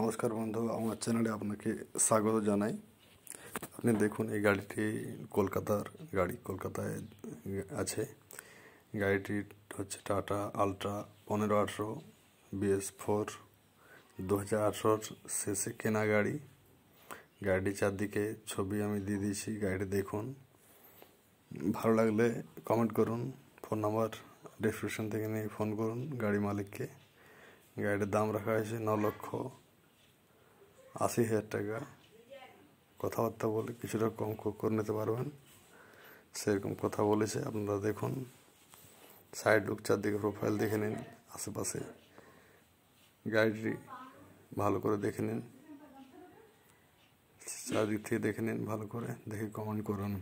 নমস্কার বন্ধু আমার চ্যানেলে আপনাকে স্বাগত জানাই আপনি দেখুন এই গাড়িটি কলকাতার গাড়ি কলকাতায় আছে গাড়িটি হচ্ছে টাটা আলট্রা পনেরো আঠেরো বিএস ফোর দু হাজার আঠেরোর শেষে কেনা গাড়ি গাড়িটি চারদিকে ছবি আমি দিয়ে দিয়েছি গাড়িটি দেখুন ভালো লাগলে কমেন্ট করুন ফোন নাম্বার ডিসক্রিপশন থেকে নিয়ে ফোন করুন গাড়ি মালিককে গাড়ির দাম রাখা হয়েছে ন লক্ষ আশি হাজার টাকা কথাবার্তা বলে কিছুটা কম করে নিতে পারবেন সেরকম কথা বলেছে আপনারা দেখুন সাইড লুক চারদিকে প্রোফাইল দেখে নিন আশেপাশে গাড়িটি ভালো করে দেখে নিন চারদিক থেকে দেখে নিন ভালো করে দেখে কমেন্ট করুন